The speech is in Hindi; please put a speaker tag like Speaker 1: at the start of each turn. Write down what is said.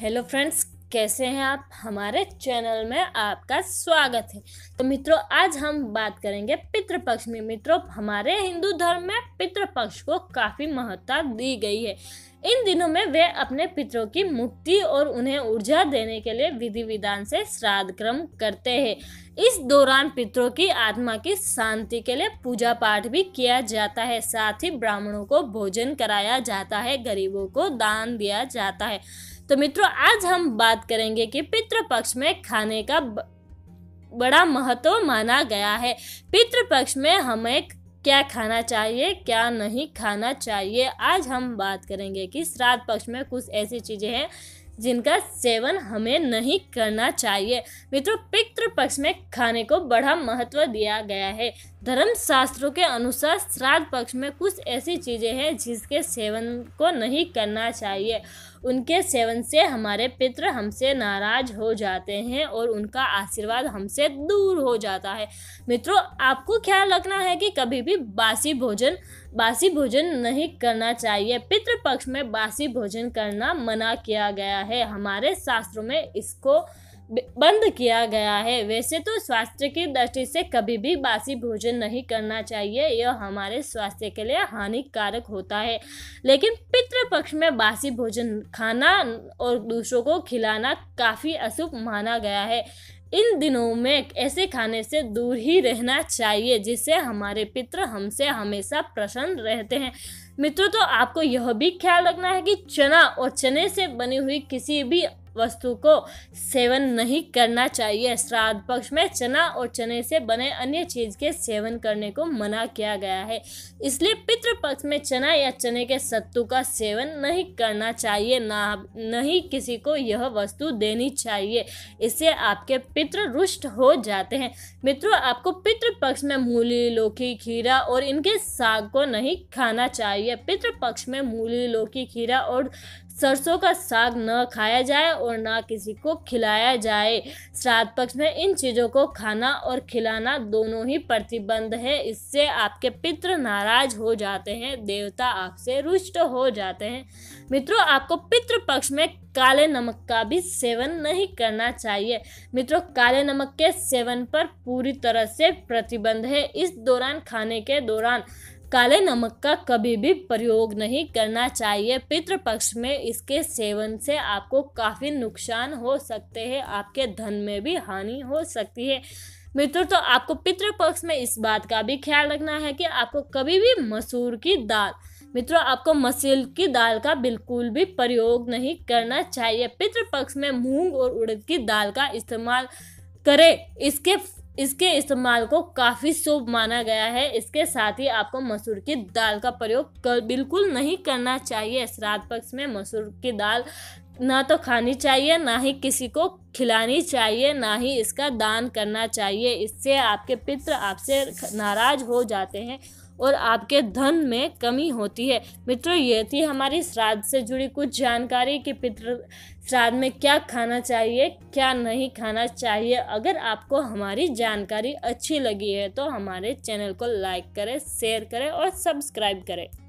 Speaker 1: हेलो फ्रेंड्स कैसे हैं आप हमारे चैनल में आपका स्वागत है तो मित्रों आज हम बात करेंगे पितृपक्ष में मित्रों हमारे हिंदू धर्म में पितृपक्ष को काफ़ी महत्ता दी गई है इन दिनों में वे अपने पितरों की मुक्ति और उन्हें ऊर्जा देने के लिए विधि विधान से श्राद्ध क्रम करते हैं इस दौरान पितरों की आत्मा की शांति के लिए पूजा पाठ भी किया जाता है साथ ही ब्राह्मणों को भोजन कराया जाता है गरीबों को दान दिया जाता है तो मित्रों आज हम बात करेंगे कि पितृपक्ष में खाने का ब... बड़ा महत्व माना गया है पितृपक्ष में हमें क्या खाना चाहिए क्या नहीं खाना चाहिए आज हम बात करेंगे कि श्राद्ध पक्ष में कुछ ऐसी चीज़ें हैं जिनका सेवन हमें नहीं करना चाहिए मित्रों पितृपक्ष में खाने को बड़ा महत्व दिया गया है धर्म शास्त्रों के अनुसार श्राद्ध पक्ष में कुछ ऐसी चीज़ें हैं जिसके सेवन को नहीं करना चाहिए उनके सेवन से हमारे पितृ हमसे नाराज हो जाते हैं और उनका आशीर्वाद हमसे दूर हो जाता है मित्रों आपको ख्याल रखना है कि कभी भी बासी भोजन बासी भोजन नहीं करना चाहिए पितृ पक्ष में बासी भोजन करना मना किया गया है हमारे शास्त्रों में इसको बंद किया गया है वैसे तो स्वास्थ्य की दृष्टि से कभी भी बासी भोजन नहीं करना चाहिए यह हमारे स्वास्थ्य के लिए हानिकारक होता है लेकिन पितृपक्ष में बासी भोजन खाना और दूसरों को खिलाना काफ़ी अशुभ माना गया है इन दिनों में ऐसे खाने से दूर ही रहना चाहिए जिससे हमारे पितृ हमसे हमेशा प्रसन्न रहते हैं मित्रों तो आपको यह भी ख्याल रखना है कि चना और चने से बनी हुई किसी भी वस्तु को सेवन नहीं करना चाहिए श्राद्ध पक्ष में चना और चने से बने अन्य चीज के सेवन करने को मना किया गया है इसलिए पितृ पक्ष में चना या चने के सत्तू का सेवन नहीं करना चाहिए ना नहीं किसी को यह वस्तु देनी चाहिए इससे आपके पितृ रुष्ट हो जाते हैं मित्रों आपको पितृ पक्ष में मूली लौकी खीरा और इनके साग को नहीं खाना चाहिए पितृ पक्ष में मूली लौकी खीरा और सरसों का साग न खाया जाए और ना किसी को खिलाया जाए श्राद्ध पक्ष में इन चीज़ों को खाना और खिलाना दोनों ही प्रतिबंध है इससे आपके पितृ नाराज हो जाते हैं देवता आपसे रुष्ट हो जाते हैं मित्रों आपको पितृ पक्ष में काले नमक का भी सेवन नहीं करना चाहिए मित्रों काले नमक के सेवन पर पूरी तरह से प्रतिबंध है इस दौरान खाने के दौरान काले नमक का कभी भी प्रयोग नहीं करना चाहिए पितृपक्ष में इसके सेवन से आपको काफ़ी नुकसान हो सकते हैं आपके धन में भी हानि हो सकती है मित्रों तो आपको पितृपक्ष में इस बात का भी ख्याल रखना है कि आपको कभी भी मसूर की दाल मित्रों आपको मसील की दाल का बिल्कुल भी प्रयोग नहीं करना चाहिए पितृपक्ष में मूंग और उड़द की दाल का इस्तेमाल करें इसके इसके इस्तेमाल को काफ़ी शुभ माना गया है इसके साथ ही आपको मसूर की दाल का प्रयोग कर बिल्कुल नहीं करना चाहिए श्राद्ध पक्ष में मसूर की दाल ना तो खानी चाहिए ना ही किसी को खिलानी चाहिए ना ही इसका दान करना चाहिए इससे आपके पित्र आपसे नाराज़ हो जाते हैं और आपके धन में कमी होती है मित्रों ये थी हमारी श्राद्ध से जुड़ी कुछ जानकारी कि पितृ श्राद्ध में क्या खाना चाहिए क्या नहीं खाना चाहिए अगर आपको हमारी जानकारी अच्छी लगी है तो हमारे चैनल को लाइक करें शेयर करें और सब्सक्राइब करें